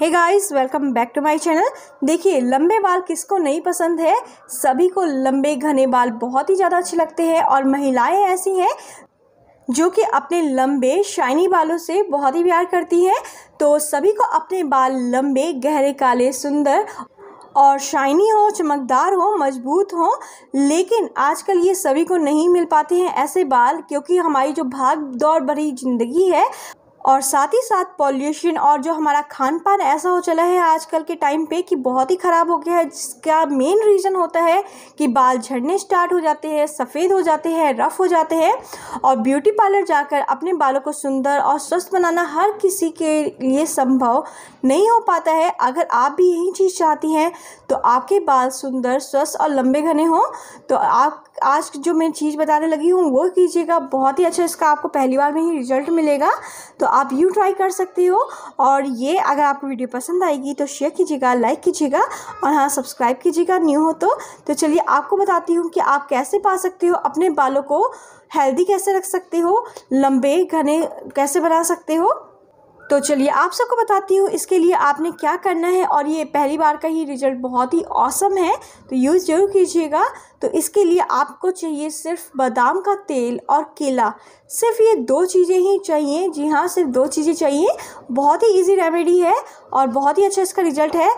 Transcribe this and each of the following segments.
hey guys welcome back to my channel देखिए लंबे बाल किसको नहीं पसंद है सभी को लंबे घने बाल बहुत ही ज़्यादा अच्छे लगते हैं और महिलाएं ऐसी हैं जो कि अपने लंबे शाइनी बालों से बहुत ही प्यार करती हैं तो सभी को अपने बाल लंबे गहरे काले सुंदर और शाइनी हो चमकदार हो मजबूत हो लेकिन आजकल ये सभी को नहीं मिल पाते हैं ऐसे बाल क्योंकि हमारी जो भाग दौड़ भरी ज़िंदगी है और साथ ही साथ पॉल्यूशन और जो हमारा खान पान ऐसा हो चला है आजकल के टाइम पे कि बहुत ही ख़राब हो गया है जिसका मेन रीज़न होता है कि बाल झड़ने स्टार्ट हो जाते हैं सफ़ेद हो जाते हैं रफ़ हो जाते हैं और ब्यूटी पार्लर जाकर अपने बालों को सुंदर और स्वस्थ बनाना हर किसी के लिए संभव नहीं हो पाता है अगर आप भी यही चीज़ चाहती हैं तो आपके बाल सुंदर स्वस्थ और लंबे घने हों तो आप आज जो मैं चीज़ बताने लगी हूँ वो कीजिएगा बहुत ही अच्छा इसका आपको पहली बार में ही रिजल्ट मिलेगा तो आप यूँ ट्राई कर सकते हो और ये अगर आपको वीडियो पसंद आएगी तो शेयर कीजिएगा लाइक कीजिएगा और हाँ सब्सक्राइब कीजिएगा न्यू हो तो, तो चलिए आपको बताती हूँ कि आप कैसे पा सकते हो अपने बालों को हेल्दी कैसे रख सकते हो लंबे घने कैसे बना सकते हो तो चलिए आप सबको बताती हूँ इसके लिए आपने क्या करना है और ये पहली बार का ही रिजल्ट बहुत ही औसम है तो यूज़ ज़रूर कीजिएगा तो इसके लिए आपको चाहिए सिर्फ बादाम का तेल और केला सिर्फ ये दो चीज़ें ही चाहिए जी हाँ सिर्फ दो चीज़ें चाहिए बहुत ही इजी रेमेडी है और बहुत ही अच्छा इसका रिजल्ट है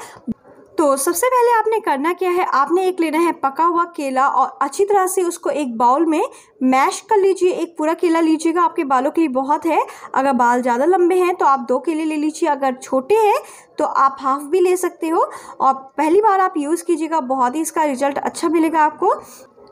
तो सबसे पहले आपने करना क्या है आपने एक लेना है पका हुआ केला और अच्छी तरह से उसको एक बाउल में मैश कर लीजिए एक पूरा केला लीजिएगा आपके बालों के लिए बहुत है अगर बाल ज़्यादा लंबे हैं तो आप दो केले ले लीजिए अगर छोटे हैं तो आप हाफ भी ले सकते हो और पहली बार आप यूज़ कीजिएगा बहुत ही इसका रिजल्ट अच्छा मिलेगा आपको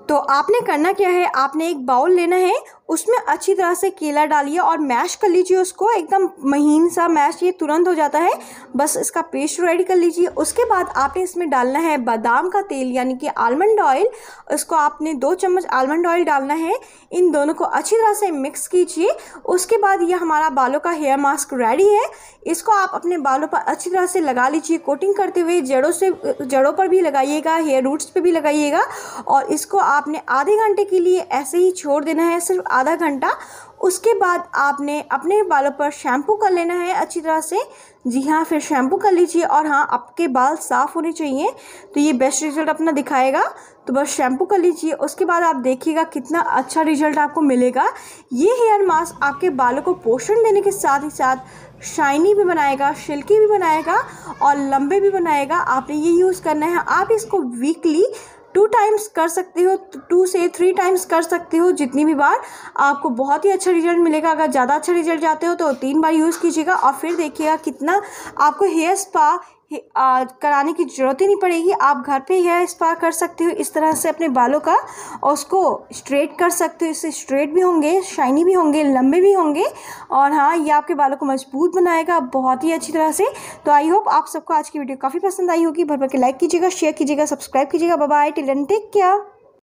तो आपने करना क्या है आपने एक बाउल लेना है उसमें अच्छी तरह से केला डालिए और मैश कर लीजिए उसको एकदम महीन सा मैश ये तुरंत हो जाता है बस इसका पेस्ट रेडी कर लीजिए उसके बाद आपने इसमें डालना है बादाम का तेल यानी कि आलमंड ऑयल उसको आपने दो चम्मच आलमंड ऑयल डालना है इन दोनों को अच्छी तरह से मिक्स कीजिए उसके बाद ये हमारा बालों का हेयर मास्क रेडी है इसको आप अपने बालों पर अच्छी तरह से लगा लीजिए कोटिंग करते हुए जड़ों से जड़ों पर भी लगाइएगा हेयर रूट्स पर भी लगाइएगा और इसको आपने आधे घंटे के लिए ऐसे ही छोड़ देना है सिर्फ आधा घंटा उसके बाद आपने अपने बालों पर शैम्पू कर लेना है अच्छी तरह से जी हाँ फिर शैम्पू कर लीजिए और हाँ आपके बाल साफ़ होने चाहिए तो ये बेस्ट रिज़ल्ट अपना दिखाएगा तो बस शैम्पू कर लीजिए उसके बाद आप देखिएगा कितना अच्छा रिजल्ट आपको मिलेगा ये हेयर मास्क आपके बालों को पोषण देने के साथ ही साथ शाइनी भी बनाएगा सिल्की भी बनाएगा और लंबे भी बनाएगा आपने ये यूज़ करना है आप इसको वीकली टू टाइम्स कर सकते हो टू से थ्री टाइम्स कर सकते हो जितनी भी बार आपको बहुत ही अच्छा रिजल्ट मिलेगा अगर ज़्यादा अच्छा रिजल्ट जाते हो तो तीन बार यूज़ कीजिएगा और फिर देखिएगा कितना आपको हेयर स्पा कराने की ज़रूरत ही नहीं पड़ेगी आप घर पे हेयर स्पा कर सकते हो इस तरह से अपने बालों का और उसको स्ट्रेट कर सकते हो इससे स्ट्रेट भी होंगे शाइनी भी होंगे लंबे भी होंगे और हाँ ये आपके बालों को मजबूत बनाएगा बहुत ही अच्छी तरह से तो आई होप आप सबको आज की वीडियो काफ़ी पसंद आई होगी भर भर के लाइक कीजिएगा शेयर कीजिएगा सब्सक्राइब कीजिएगा बाय टिलन टेक केयर